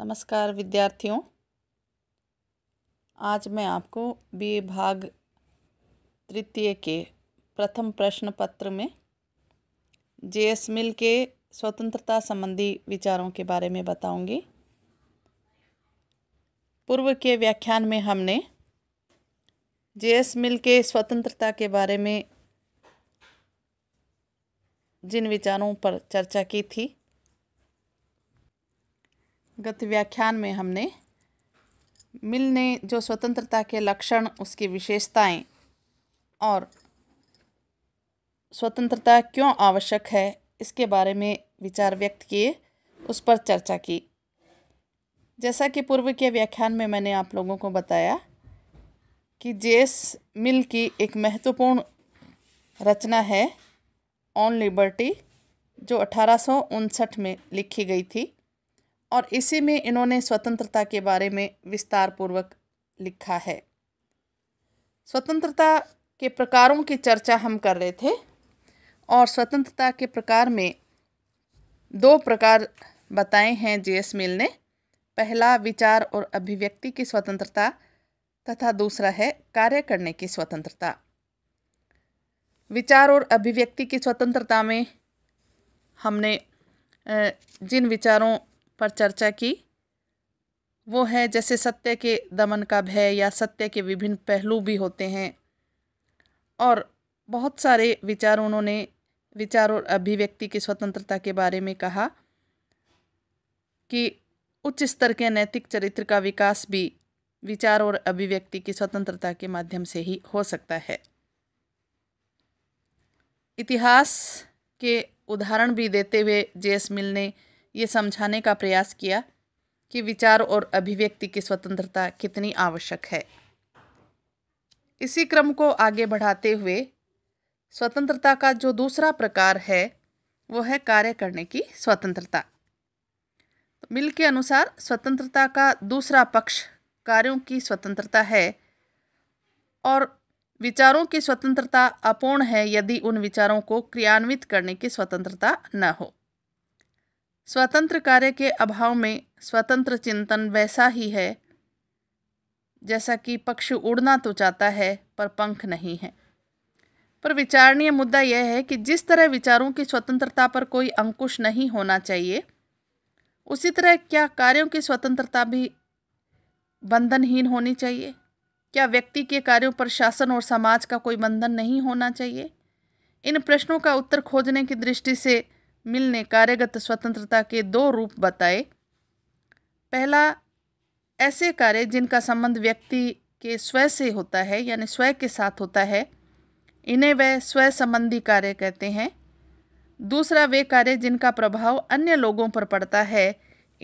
नमस्कार विद्यार्थियों आज मैं आपको बी भाग तृतीय के प्रथम प्रश्न पत्र में जे एस मिल के स्वतंत्रता संबंधी विचारों के बारे में बताऊंगी पूर्व के व्याख्यान में हमने जे एस मिल के स्वतंत्रता के बारे में जिन विचारों पर चर्चा की थी गत व्याख्यान में हमने मिल ने जो स्वतंत्रता के लक्षण उसकी विशेषताएं और स्वतंत्रता क्यों आवश्यक है इसके बारे में विचार व्यक्त किए उस पर चर्चा की जैसा कि पूर्व के व्याख्यान में मैंने आप लोगों को बताया कि जेस मिल की एक महत्वपूर्ण रचना है ऑन लिबर्टी जो अठारह में लिखी गई थी और इसी में इन्होंने स्वतंत्रता के बारे में विस्तार पूर्वक लिखा है स्वतंत्रता के प्रकारों की चर्चा हम कर रहे थे और स्वतंत्रता के प्रकार में दो प्रकार बताए हैं जे एस मिल ने पहला विचार और अभिव्यक्ति की स्वतंत्रता तथा दूसरा है कार्य करने की स्वतंत्रता विचार और अभिव्यक्ति की स्वतंत्रता में हमने जिन विचारों पर चर्चा की वो है जैसे सत्य के दमन का भय या सत्य के विभिन्न पहलू भी होते हैं और बहुत सारे विचार उन्होंने विचार और अभिव्यक्ति की स्वतंत्रता के बारे में कहा कि उच्च स्तर के नैतिक चरित्र का विकास भी विचार और अभिव्यक्ति की स्वतंत्रता के माध्यम से ही हो सकता है इतिहास के उदाहरण भी देते हुए जे एस मिल ने ये समझाने का प्रयास किया कि विचार और अभिव्यक्ति की स्वतंत्रता कितनी आवश्यक है इसी क्रम को आगे बढ़ाते हुए स्वतंत्रता का जो दूसरा प्रकार है वो है कार्य करने की स्वतंत्रता तो मिल के अनुसार स्वतंत्रता का दूसरा पक्ष कार्यों की स्वतंत्रता है और विचारों की स्वतंत्रता अपूर्ण है यदि उन विचारों को क्रियान्वित करने की स्वतंत्रता न हो स्वतंत्र कार्य के अभाव में स्वतंत्र चिंतन वैसा ही है जैसा कि पक्ष उड़ना तो चाहता है पर पंख नहीं है पर विचारणीय मुद्दा यह है कि जिस तरह विचारों की स्वतंत्रता पर कोई अंकुश नहीं होना चाहिए उसी तरह क्या कार्यों की स्वतंत्रता भी बंधनहीन होनी चाहिए क्या व्यक्ति के कार्यों पर शासन और समाज का कोई बंधन नहीं होना चाहिए इन प्रश्नों का उत्तर खोजने की दृष्टि से मिल ने कार्यगत स्वतंत्रता के दो रूप बताए पहला ऐसे कार्य जिनका संबंध व्यक्ति के स्वय से होता है यानी स्वय के साथ होता है इन्हें वह स्वय संबंधी कार्य कहते हैं दूसरा वे कार्य जिनका प्रभाव अन्य लोगों पर पड़ता है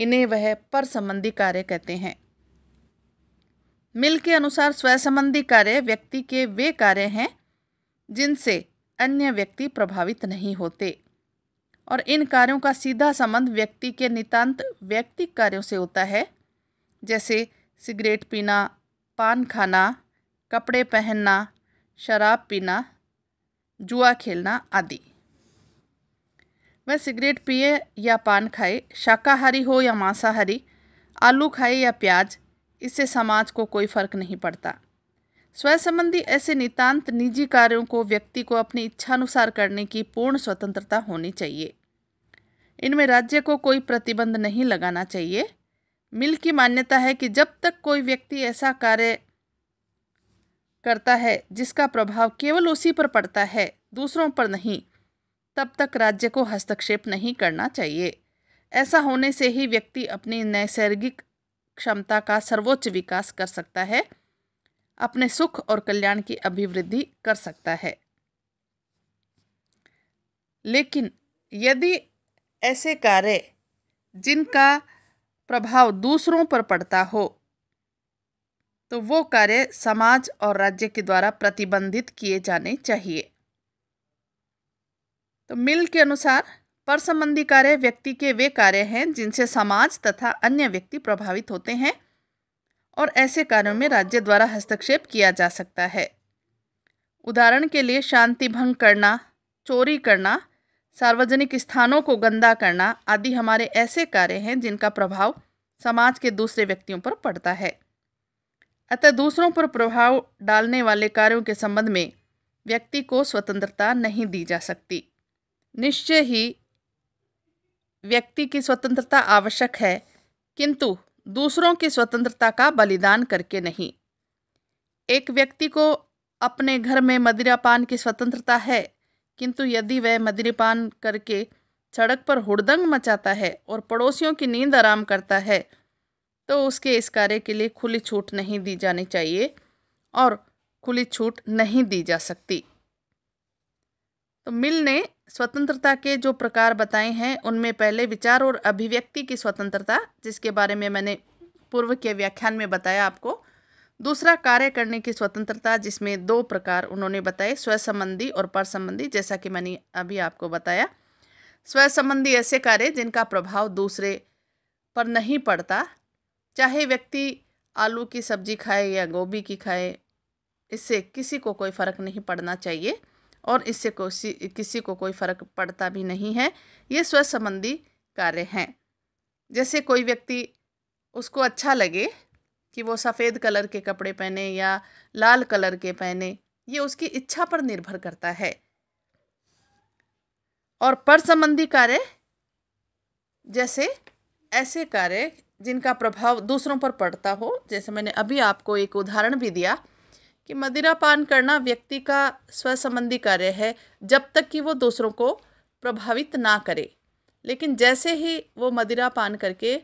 इन्हें वह पर संबंधी कार्य कहते हैं मिल के अनुसार स्वय संबंधी कार्य व्यक्ति के वे कार्य हैं जिनसे अन्य व्यक्ति प्रभावित नहीं होते और इन कार्यों का सीधा संबंध व्यक्ति के नितांत व्यक्तिक कार्यों से होता है जैसे सिगरेट पीना पान खाना कपड़े पहनना शराब पीना जुआ खेलना आदि वह सिगरेट पिए या पान खाए शाकाहारी हो या मांसाहारी आलू खाए या प्याज इससे समाज को कोई फर्क नहीं पड़ता स्वयं संबंधी ऐसे नितांत निजी कार्यों को व्यक्ति को अपनी इच्छानुसार करने की पूर्ण स्वतंत्रता होनी चाहिए इनमें राज्य को कोई प्रतिबंध नहीं लगाना चाहिए मिल की मान्यता है कि जब तक कोई व्यक्ति ऐसा कार्य करता है जिसका प्रभाव केवल उसी पर पड़ता है दूसरों पर नहीं तब तक राज्य को हस्तक्षेप नहीं करना चाहिए ऐसा होने से ही व्यक्ति अपनी नैसर्गिक क्षमता का सर्वोच्च विकास कर सकता है अपने सुख और कल्याण की अभिवृद्धि कर सकता है लेकिन यदि ऐसे कार्य जिनका प्रभाव दूसरों पर पड़ता हो तो वो कार्य समाज और राज्य के द्वारा प्रतिबंधित किए जाने चाहिए तो मिल के अनुसार पर संबंधी कार्य व्यक्ति के वे कार्य हैं जिनसे समाज तथा अन्य व्यक्ति प्रभावित होते हैं और ऐसे कार्यों में राज्य द्वारा हस्तक्षेप किया जा सकता है उदाहरण के लिए शांति भंग करना चोरी करना सार्वजनिक स्थानों को गंदा करना आदि हमारे ऐसे कार्य हैं जिनका प्रभाव समाज के दूसरे व्यक्तियों पर पड़ता है अतः दूसरों पर प्रभाव डालने वाले कार्यों के संबंध में व्यक्ति को स्वतंत्रता नहीं दी जा सकती निश्चय ही व्यक्ति की स्वतंत्रता आवश्यक है किंतु दूसरों की स्वतंत्रता का बलिदान करके नहीं एक व्यक्ति को अपने घर में मदिरापान की स्वतंत्रता है किंतु यदि वह मदिरापान करके सड़क पर हुड़दंग मचाता है और पड़ोसियों की नींद आराम करता है तो उसके इस कार्य के लिए खुली छूट नहीं दी जानी चाहिए और खुली छूट नहीं दी जा सकती तो मिल ने स्वतंत्रता के जो प्रकार बताए हैं उनमें पहले विचार और अभिव्यक्ति की स्वतंत्रता जिसके बारे में मैंने पूर्व के व्याख्यान में बताया आपको दूसरा कार्य करने की स्वतंत्रता जिसमें दो प्रकार उन्होंने बताए स्व संबंधी और पर संबंधी जैसा कि मैंने अभी आपको बताया स्व संबंधी ऐसे कार्य जिनका प्रभाव दूसरे पर नहीं पड़ता चाहे व्यक्ति आलू की सब्जी खाए या गोभी की खाए इससे किसी को कोई फ़र्क नहीं पड़ना चाहिए और इससे कोसी किसी को कोई फर्क पड़ता भी नहीं है ये स्व संबंधी कार्य हैं जैसे कोई व्यक्ति उसको अच्छा लगे कि वो सफ़ेद कलर के कपड़े पहने या लाल कलर के पहने ये उसकी इच्छा पर निर्भर करता है और पर संबंधी कार्य जैसे ऐसे कार्य जिनका प्रभाव दूसरों पर पड़ता हो जैसे मैंने अभी आपको एक उदाहरण भी दिया कि मदिरा पान करना व्यक्ति का स्व संबंधी कार्य है जब तक कि वो दूसरों को प्रभावित ना करे लेकिन जैसे ही वो मदिरा पान करके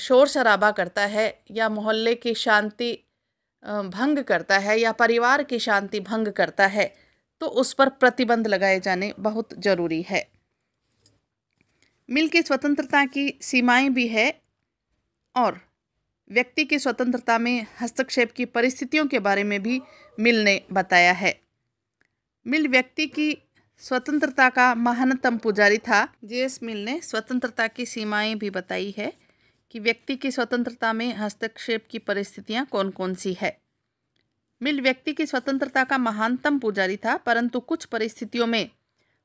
शोर शराबा करता है या मोहल्ले की शांति भंग करता है या परिवार की शांति भंग करता है तो उस पर प्रतिबंध लगाए जाने बहुत जरूरी है मिल की स्वतंत्रता की सीमाएं भी है और व्यक्ति की स्वतंत्रता में हस्तक्षेप की परिस्थितियों के बारे में भी मिल ने बताया है मिल व्यक्ति की स्वतंत्रता का महानतम पुजारी था जेएस मिल ने स्वतंत्रता की सीमाएं भी बताई है कि व्यक्ति की स्वतंत्रता में हस्तक्षेप की परिस्थितियां कौन कौन सी है मिल व्यक्ति की स्वतंत्रता का महानतम पुजारी था परंतु कुछ परिस्थितियों में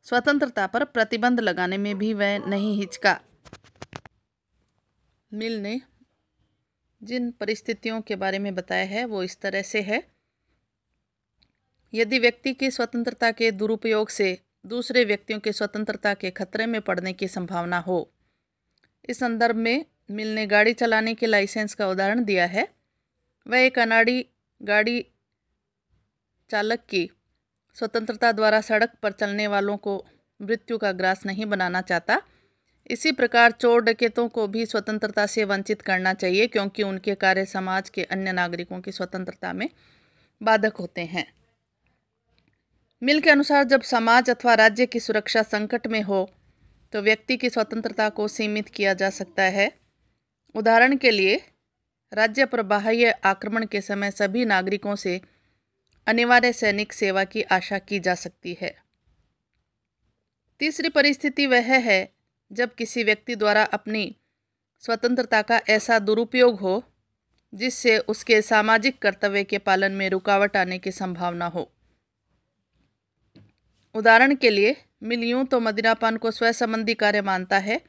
स्वतंत्रता पर प्रतिबंध लगाने में भी वह नहीं हिचका मिल ने जिन परिस्थितियों के बारे में बताया है वो इस तरह से है यदि व्यक्ति की स्वतंत्रता के दुरुपयोग से दूसरे व्यक्तियों के स्वतंत्रता के खतरे में पड़ने की संभावना हो इस संदर्भ में मिल ने गाड़ी चलाने के लाइसेंस का उदाहरण दिया है वह एक अनाड़ी गाड़ी चालक की स्वतंत्रता द्वारा सड़क पर चलने वालों को मृत्यु का ग्रास नहीं बनाना चाहता इसी प्रकार चोर डकैतों को भी स्वतंत्रता से वंचित करना चाहिए क्योंकि उनके कार्य समाज के अन्य नागरिकों की स्वतंत्रता में बाधक होते हैं मिल के अनुसार जब समाज अथवा राज्य की सुरक्षा संकट में हो तो व्यक्ति की स्वतंत्रता को सीमित किया जा सकता है उदाहरण के लिए राज्य पर बाह्य आक्रमण के समय सभी नागरिकों से अनिवार्य सैनिक सेवा की आशा की जा सकती है तीसरी परिस्थिति वह है जब किसी व्यक्ति द्वारा अपनी स्वतंत्रता का ऐसा दुरुपयोग हो जिससे उसके सामाजिक कर्तव्य के पालन में रुकावट आने की संभावना हो उदाहरण के लिए मिल यूँ तो मदिरापान को स्वयं संबंधी कार्य मानता है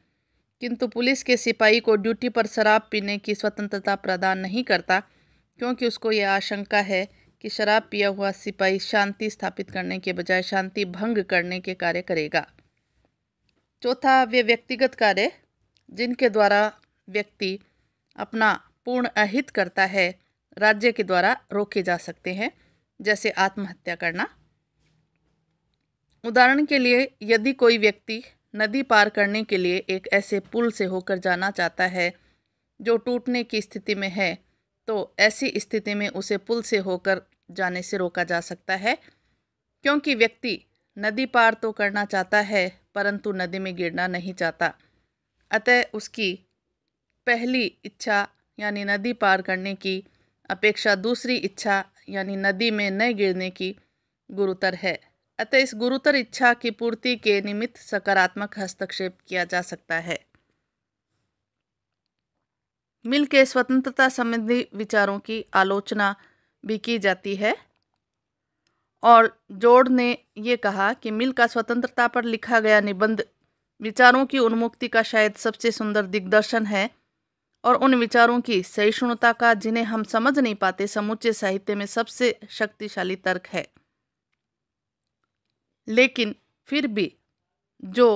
किंतु पुलिस के सिपाही को ड्यूटी पर शराब पीने की स्वतंत्रता प्रदान नहीं करता क्योंकि उसको यह आशंका है कि शराब पिया हुआ सिपाही शांति स्थापित करने के बजाय शांति भंग करने के कार्य करेगा चौथा वे व्यक्तिगत कार्य जिनके द्वारा व्यक्ति अपना पूर्ण अहित करता है राज्य के द्वारा रोके जा सकते हैं जैसे आत्महत्या करना उदाहरण के लिए यदि कोई व्यक्ति नदी पार करने के लिए एक ऐसे पुल से होकर जाना चाहता है जो टूटने की स्थिति में है तो ऐसी स्थिति में उसे पुल से होकर जाने से रोका जा सकता है क्योंकि व्यक्ति नदी पार तो करना चाहता है परंतु नदी में गिरना नहीं चाहता अतः उसकी पहली इच्छा यानी नदी पार करने की अपेक्षा दूसरी इच्छा यानी नदी में न गिरने की गुरुतर है अतः इस गुरुतर इच्छा की पूर्ति के निमित्त सकारात्मक हस्तक्षेप किया जा सकता है मिल के स्वतंत्रता संबंधी विचारों की आलोचना भी की जाती है और जोड़ ने ये कहा कि मिल का स्वतंत्रता पर लिखा गया निबंध विचारों की उन्मुक्ति का शायद सबसे सुंदर दिग्दर्शन है और उन विचारों की सहिष्णुता का जिन्हें हम समझ नहीं पाते समुचे साहित्य में सबसे शक्तिशाली तर्क है लेकिन फिर भी जो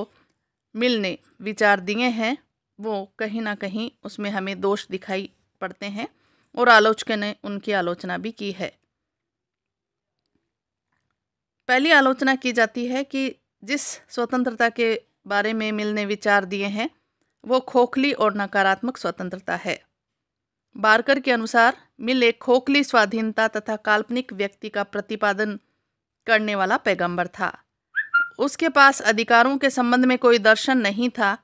मिल ने विचार दिए हैं वो कहीं ना कहीं उसमें हमें दोष दिखाई पड़ते हैं और आलोचक ने उनकी आलोचना भी की है पहली आलोचना की जाती है कि जिस स्वतंत्रता के बारे में मिल ने विचार दिए हैं वो खोखली और नकारात्मक स्वतंत्रता है बारकर के अनुसार मिल एक खोखली स्वाधीनता तथा काल्पनिक व्यक्ति का प्रतिपादन करने वाला पैगंबर था उसके पास अधिकारों के संबंध में कोई दर्शन नहीं था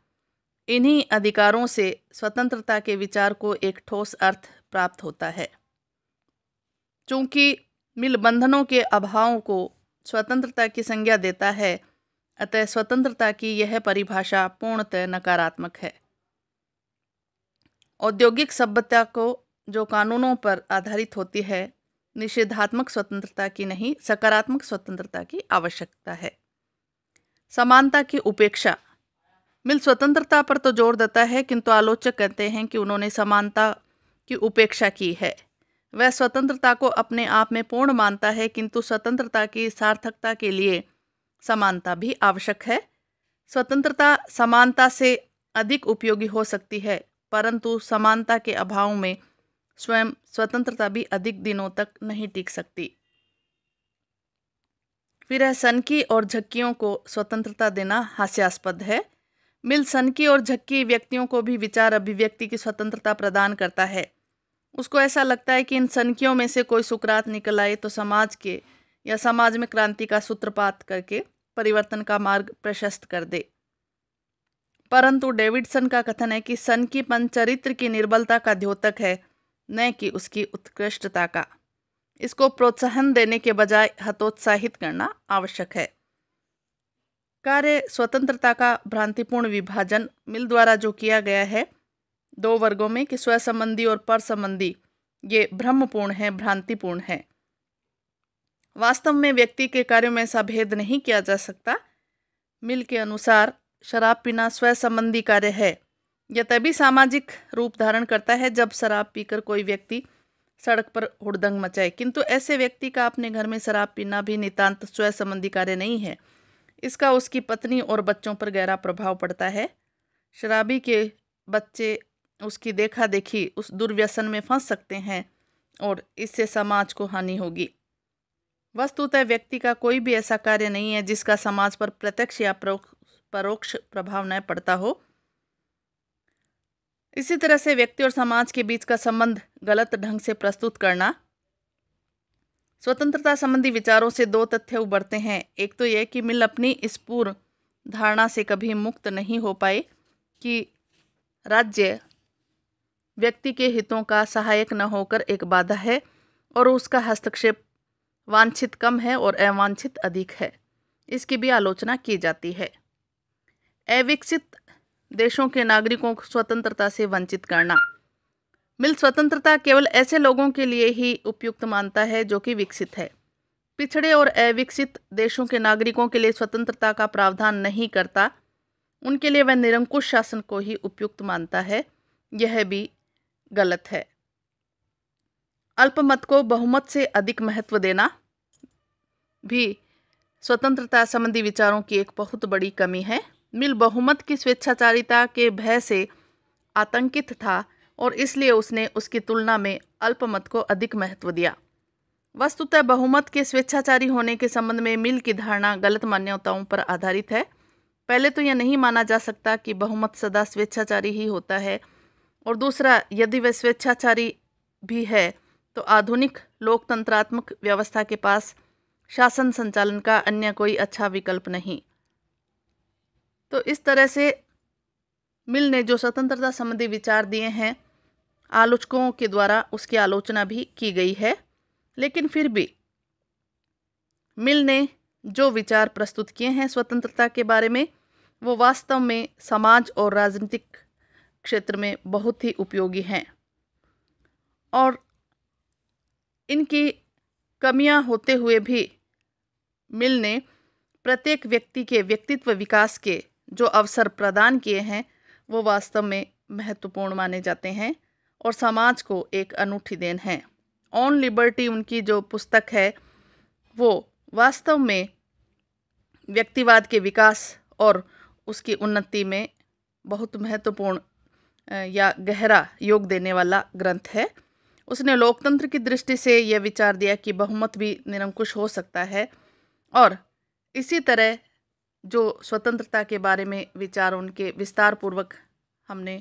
इन्हीं अधिकारों से स्वतंत्रता के विचार को एक ठोस अर्थ प्राप्त होता है चूंकि मिल बंधनों के अभाव को स्वतंत्रता की संज्ञा देता है अतः स्वतंत्रता की यह परिभाषा पूर्णतः नकारात्मक है औद्योगिक सभ्यता को जो कानूनों पर आधारित होती है निषेधात्मक स्वतंत्रता की नहीं सकारात्मक स्वतंत्रता की आवश्यकता है समानता की उपेक्षा मिल स्वतंत्रता पर तो जोर देता है किंतु आलोचक कहते हैं कि उन्होंने समानता की उपेक्षा की है वह स्वतंत्रता को अपने आप में पूर्ण मानता है किंतु स्वतंत्रता की सार्थकता के लिए समानता भी आवश्यक है स्वतंत्रता समानता से अधिक उपयोगी हो सकती है परंतु समानता के अभाव में स्वयं स्वतंत्रता भी अधिक दिनों तक नहीं टिक सकती फिर है सनकी और झक्कियों को स्वतंत्रता देना हास्यास्पद है मिल सनकी और झक्की व्यक्तियों को भी विचार अभिव्यक्ति की स्वतंत्रता प्रदान करता है उसको ऐसा लगता है कि इन सनकियों में से कोई सुकरात निकल आए तो समाज के या समाज में क्रांति का सूत्रपात करके परिवर्तन का मार्ग प्रशस्त कर दे परंतु डेविडसन का कथन है कि सन की पंचरित्र की निर्बलता का द्योतक है न कि उसकी उत्कृष्टता का इसको प्रोत्साहन देने के बजाय हतोत्साहित करना आवश्यक है कार्य स्वतंत्रता का भ्रांतिपूर्ण विभाजन मिल द्वारा जो किया गया है दो वर्गों में कि स्व संबंधी और पर संबंधी ये ब्रह्मपूर्ण है भ्रांतिपूर्ण है वास्तव में व्यक्ति के कार्यों में ऐसा भेद नहीं किया जा सकता मिल के अनुसार शराब पीना स्व संबंधी कार्य है यह तभी सामाजिक रूप धारण करता है जब शराब पीकर कोई व्यक्ति सड़क पर हुड़दंग मचाए किंतु ऐसे व्यक्ति का अपने घर में शराब पीना भी नितांत स्व संबंधी कार्य नहीं है इसका उसकी पत्नी और बच्चों पर गहरा प्रभाव पड़ता है शराबी के बच्चे उसकी देखा देखी उस दुर्व्यसन में फंस सकते हैं और इससे समाज को हानि होगी वस्तुतः व्यक्ति का कोई भी ऐसा कार्य नहीं है जिसका समाज पर प्रत्यक्ष या परोक्ष प्रभाव न पड़ता हो इसी तरह से व्यक्ति और समाज के बीच का संबंध गलत ढंग से प्रस्तुत करना स्वतंत्रता संबंधी विचारों से दो तथ्य उभरते हैं एक तो यह कि मिल अपनी इस पूर्व धारणा से कभी मुक्त नहीं हो पाए कि राज्य व्यक्ति के हितों का सहायक न होकर एक बाधा है और उसका हस्तक्षेप वांछित कम है और अवांछित अधिक है इसकी भी आलोचना की जाती है अविकसित देशों के नागरिकों को स्वतंत्रता से वंचित करना मिल स्वतंत्रता केवल ऐसे लोगों के लिए ही उपयुक्त मानता है जो कि विकसित है पिछड़े और अविकसित देशों के नागरिकों के लिए स्वतंत्रता का प्रावधान नहीं करता उनके लिए वह निरंकुश शासन को ही उपयुक्त मानता है यह भी गलत है अल्पमत को बहुमत से अधिक महत्व देना भी स्वतंत्रता संबंधी विचारों की एक बहुत बड़ी कमी है मिल बहुमत की स्वेच्छाचारिता के भय से आतंकित था और इसलिए उसने उसकी तुलना में अल्पमत को अधिक महत्व दिया वस्तुतः बहुमत के स्वेच्छाचारी होने के संबंध में मिल की धारणा गलत मान्यताओं पर आधारित है पहले तो यह नहीं माना जा सकता कि बहुमत सदा स्वेच्छाचारी ही होता है और दूसरा यदि वह स्वेच्छाचारी भी है तो आधुनिक लोकतंत्रात्मक व्यवस्था के पास शासन संचालन का अन्य कोई अच्छा विकल्प नहीं तो इस तरह से मिल ने जो स्वतंत्रता संबंधी विचार दिए हैं आलोचकों के द्वारा उसकी आलोचना भी की गई है लेकिन फिर भी मिल ने जो विचार प्रस्तुत किए हैं स्वतंत्रता के बारे में वो वास्तव में समाज और राजनीतिक क्षेत्र में बहुत ही उपयोगी हैं और इनकी कमियां होते हुए भी मिल ने प्रत्येक व्यक्ति के व्यक्तित्व विकास के जो अवसर प्रदान किए हैं वो वास्तव में महत्वपूर्ण माने जाते हैं और समाज को एक अनूठी देन है ऑन लिबर्टी उनकी जो पुस्तक है वो वास्तव में व्यक्तिवाद के विकास और उसकी उन्नति में बहुत महत्वपूर्ण या गहरा योग देने वाला ग्रंथ है उसने लोकतंत्र की दृष्टि से यह विचार दिया कि बहुमत भी निरंकुश हो सकता है और इसी तरह जो स्वतंत्रता के बारे में विचार उनके विस्तार पूर्वक हमने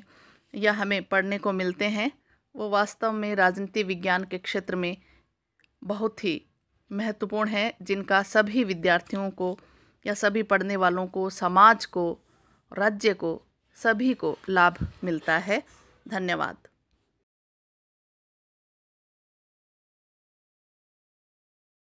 या हमें पढ़ने को मिलते हैं वो वास्तव में राजनीति विज्ञान के क्षेत्र में बहुत ही महत्वपूर्ण है जिनका सभी विद्यार्थियों को या सभी पढ़ने वालों को समाज को राज्य को सभी को लाभ मिलता है धन्यवाद